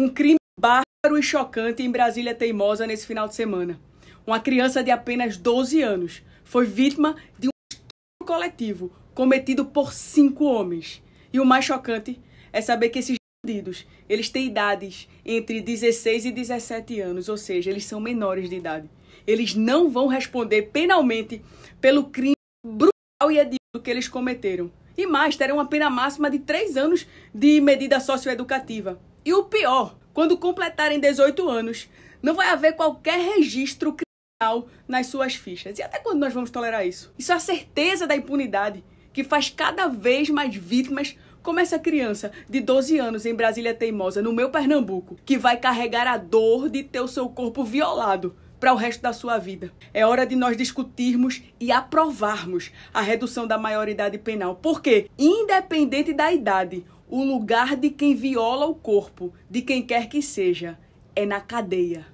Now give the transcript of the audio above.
Um crime bárbaro e chocante em Brasília Teimosa nesse final de semana. Uma criança de apenas 12 anos foi vítima de um estupro coletivo cometido por cinco homens. E o mais chocante é saber que esses bandidos, eles têm idades entre 16 e 17 anos, ou seja, eles são menores de idade. Eles não vão responder penalmente pelo crime brutal e hediondo que eles cometeram. E mais, terão uma pena máxima de três anos de medida socioeducativa. E o pior, quando completarem 18 anos, não vai haver qualquer registro criminal nas suas fichas. E até quando nós vamos tolerar isso? Isso é a certeza da impunidade que faz cada vez mais vítimas como essa criança de 12 anos em Brasília Teimosa, no meu Pernambuco, que vai carregar a dor de ter o seu corpo violado para o resto da sua vida. É hora de nós discutirmos e aprovarmos a redução da maioridade penal, porque, independente da idade, o lugar de quem viola o corpo, de quem quer que seja, é na cadeia.